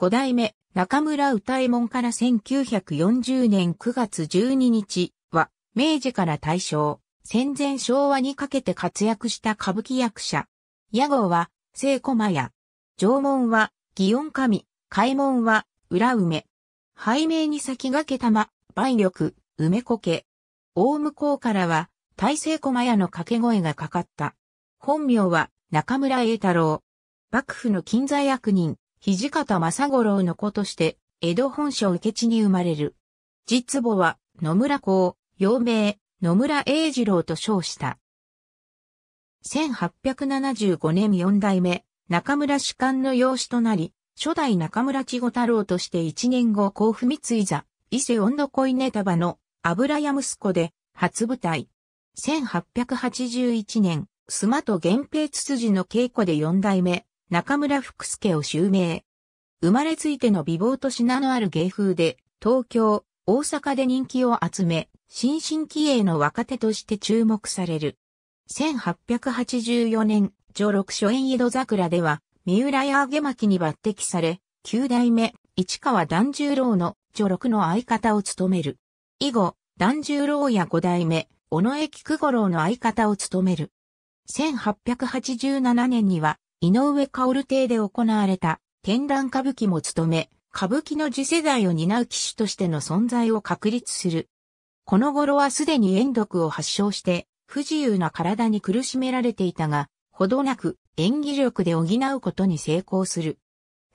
五代目中村歌右衛門から1940年9月12日は、明治から大正、戦前昭和にかけて活躍した歌舞伎役者。屋号は、聖駒屋。縄文は、祇園神。開門は、裏梅。背命に先駆け玉、梅玉、梅苔。大向こうからは、大聖駒屋の掛け声がかかった。本名は、中村栄太郎。幕府の金座役人、土方正五郎の子として、江戸本省受地に生まれる。実母は、野村公、陽名、野村英二郎と称した。1875年四代目、中村主官の養子となり、初代中村千五太郎として一年後甲府三井座、伊勢温度恋ネタ場の油屋息子で、初舞台。1881年、スマと源平つつじの稽古で四代目、中村福助を襲名。生まれついての美貌と品のある芸風で、東京、大阪で人気を集め、新進気鋭の若手として注目される。1884年、女六初演江戸桜では、三浦や揚巻に抜擢され、九代目、市川團十郎の女六の相方を務める。以後、團十郎や五代目、尾上菊五郎の相方を務める。1887年には、井上薫邸で行われた展覧歌舞伎も務め、歌舞伎の次世代を担う騎手としての存在を確立する。この頃はすでに炎毒を発症して、不自由な体に苦しめられていたが、ほどなく演技力で補うことに成功する。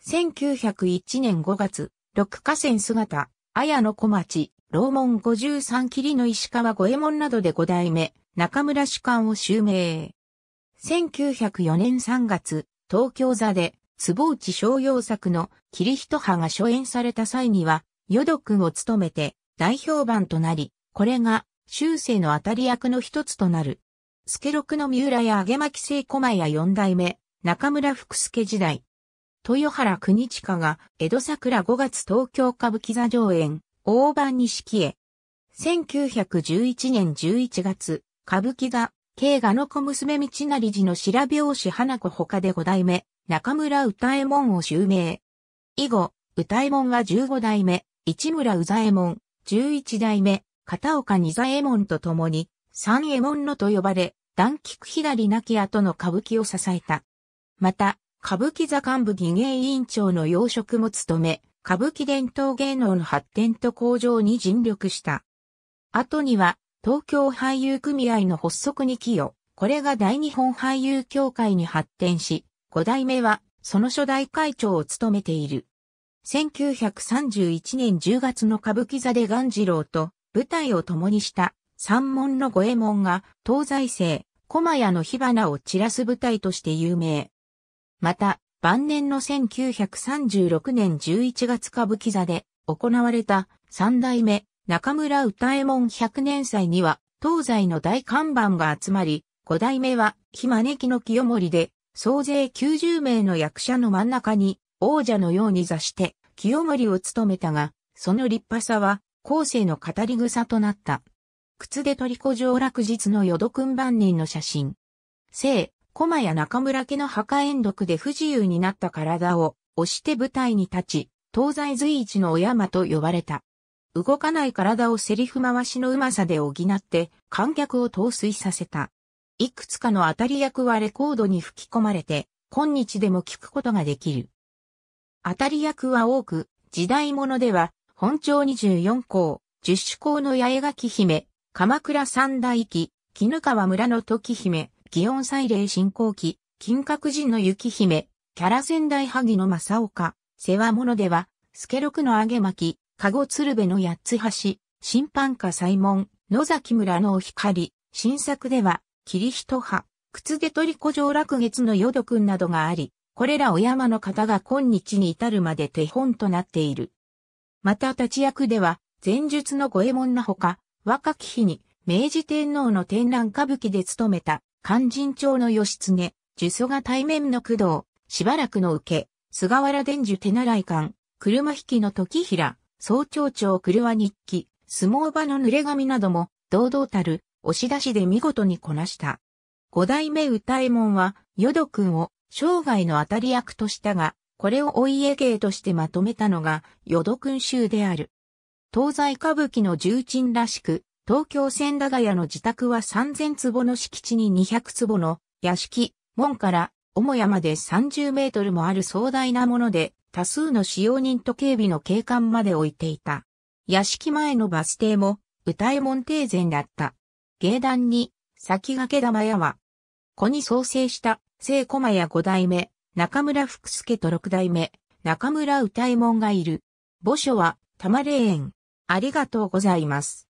1901年5月、六河川姿、綾野小町、楼門53切りの石川五右衛門などで五代目、中村主幹を襲名。1904年3月、東京座で、坪内商用作のキリヒト派が初演された際には、ヨド君を務めて大評判となり、これが修正の当たり役の一つとなる。スケロクの三浦や揚巻聖駒や四代目、中村福助時代。豊原国近が江戸桜5月東京歌舞伎座上演、大に式へ。1911年11月、歌舞伎座慶賀の小娘道成寺の白拍子花子他で五代目、中村歌右衛門を襲名。以後、歌右衛門は十五代目、市村宇左衛門、十一代目、片岡二左衛門と共に、三右衛門のと呼ばれ、断菊左亡き後の歌舞伎を支えた。また、歌舞伎座幹部議芸委員長の要職も務め、歌舞伎伝統芸能の発展と向上に尽力した。後には、東京俳優組合の発足に寄与、これが大日本俳優協会に発展し、五代目はその初代会長を務めている。1931年10月の歌舞伎座で元次郎と舞台を共にした三門の五右衛門が東西西、駒屋の火花を散らす舞台として有名。また、晩年の1936年11月歌舞伎座で行われた三代目中村歌右衛門百年祭には、東西の大看板が集まり、五代目は、木招きの清盛で、総勢90名の役者の真ん中に、王者のように座して、清盛を務めたが、その立派さは、後世の語り草となった。靴で取り子上落日の淀くん万人の写真。聖、駒や中村家の墓縁読で不自由になった体を、押して舞台に立ち、東西随一のお山と呼ばれた。動かない体をセリフ回しのうまさで補って観客を陶酔させた。いくつかの当たり役はレコードに吹き込まれて、今日でも聞くことができる。当たり役は多く、時代物では、本二24校、十種校の八重垣姫、鎌倉三大記、絹川村の時姫、祇園祭礼信仰記、金閣寺の雪姫、キャラ仙台萩の正岡、世話物では、助六の揚げ巻き、加護鶴瓶の八つ橋、審判家西門、野崎村のお光、新作では、霧人派、靴で取り古城落月の淀君などがあり、これらお山の方が今日に至るまで手本となっている。また立役では、前述の五右衛門なほか、若き日に、明治天皇の天覧歌舞伎で務めた、勧進帳の義経、呪蘇が対面の工藤、しばらくの受け、菅原伝授手習い館、車引きの時平、総長長車日記、相撲場の濡れ髪なども、堂々たる、押し出しで見事にこなした。五代目歌右衛門は、淀ド君を生涯の当たり役としたが、これをお家芸としてまとめたのが、淀ド君集である。東西歌舞伎の重鎮らしく、東京千駄ヶ谷の自宅は3000坪の敷地に200坪の屋敷、門から母屋まで30メートルもある壮大なもので、多数の使用人と警備の警官まで置いていた。屋敷前のバス停も、歌右衛門庭前だった。芸団に、先駆け玉屋は、子に創生した、聖駒屋五代目、中村福助と六代目、中村歌右衛門がいる。墓所は、玉霊園。ありがとうございます。